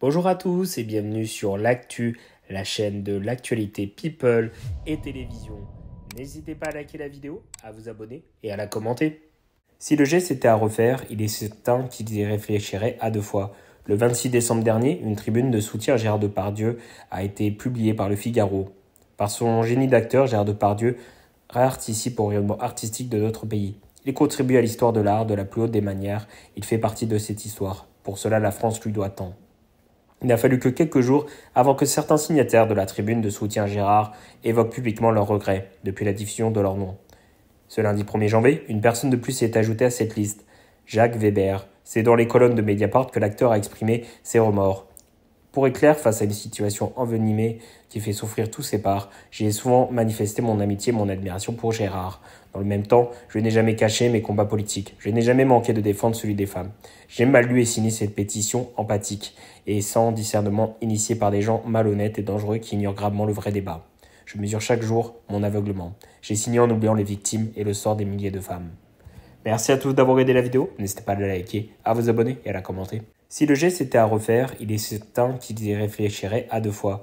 Bonjour à tous et bienvenue sur l'actu, la chaîne de l'actualité people et télévision. N'hésitez pas à liker la vidéo, à vous abonner et à la commenter. Si le geste était à refaire, il est certain qu'ils y réfléchiraient à deux fois. Le 26 décembre dernier, une tribune de soutien à Gérard Depardieu a été publiée par le Figaro. Par son génie d'acteur, Gérard Depardieu réarticipe au rayonnement artistique de notre pays. Il contribue à l'histoire de l'art de la plus haute des manières, il fait partie de cette histoire. Pour cela, la France lui doit tant. Il n'a fallu que quelques jours avant que certains signataires de la tribune de soutien Gérard évoquent publiquement leurs regrets depuis la diffusion de leur nom. Ce lundi 1er janvier, une personne de plus s'est ajoutée à cette liste, Jacques Weber. C'est dans les colonnes de Mediapart que l'acteur a exprimé ses remords. Pour éclairer face à une situation envenimée qui fait souffrir tous ses parts, j'ai souvent manifesté mon amitié et mon admiration pour Gérard. Dans le même temps, je n'ai jamais caché mes combats politiques. Je n'ai jamais manqué de défendre celui des femmes. J'ai mal lu et signé cette pétition empathique et sans discernement initiée par des gens malhonnêtes et dangereux qui ignorent gravement le vrai débat. Je mesure chaque jour mon aveuglement. J'ai signé en oubliant les victimes et le sort des milliers de femmes. Merci à tous d'avoir aidé la vidéo. N'hésitez pas à la liker, à vous abonner et à la commenter. Si le geste était à refaire, il est certain qu'ils y réfléchiraient à deux fois.